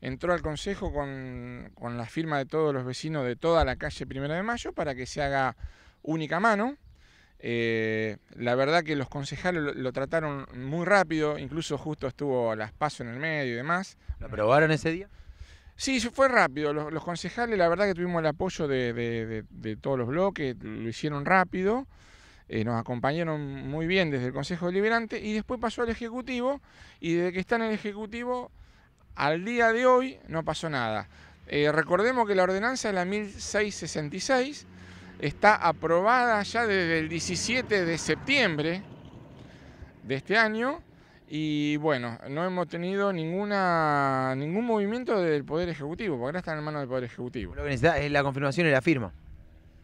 entró al Consejo con, la firma de todos los vecinos de toda la calle Primera de Mayo para que se haga única mano. Eh, la verdad que los concejales lo, trataron muy rápido, incluso justo estuvo a las paso en el medio y demás. ¿Lo aprobaron ese día? Sí, fue rápido. Los, concejales, la verdad que tuvimos el apoyo de, todos los bloques, lo hicieron rápido. Eh, nos acompañaron muy bien desde el Consejo Deliberante y después pasó al Ejecutivo y desde que está en el Ejecutivo al día de hoy no pasó nada. Eh, recordemos que la ordenanza de la 1666, está aprobada ya desde el 17 de septiembre de este año y bueno, no hemos tenido ninguna ningún movimiento del Poder Ejecutivo, porque ahora está en manos del Poder Ejecutivo. Lo que necesita es la confirmación y la firma.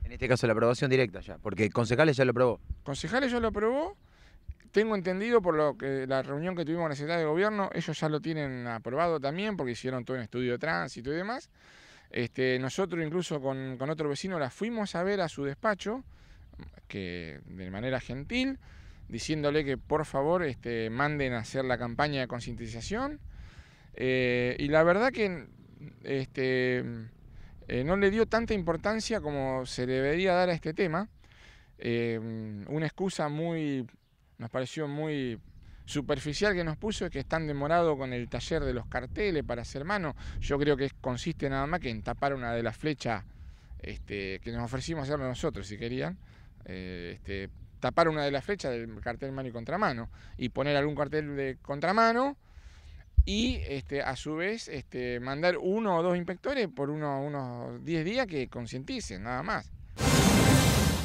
En este caso la aprobación directa ya, porque concejales ya lo aprobó. Concejales ya lo aprobó tengo entendido por lo que la reunión que tuvimos con la Secretaría de Gobierno, ellos ya lo tienen aprobado también porque hicieron todo un estudio de tránsito y demás. Este, nosotros incluso con, otro vecino la fuimos a ver a su despacho, que de manera gentil, diciéndole que por favor este, manden a hacer la campaña de concientización. Eh, y la verdad que este, eh, no le dio tanta importancia como se debería dar a este tema. Eh, una excusa muy nos pareció muy superficial que nos puso es que están demorado con el taller de los carteles para hacer mano. Yo creo que consiste nada más que en tapar una de las flechas este, que nos ofrecimos hacer nosotros, si querían. Eh, este, tapar una de las flechas del cartel mano y contramano y poner algún cartel de contramano y este, a su vez este, mandar uno o dos inspectores por unos 10 días que concienticen, nada más.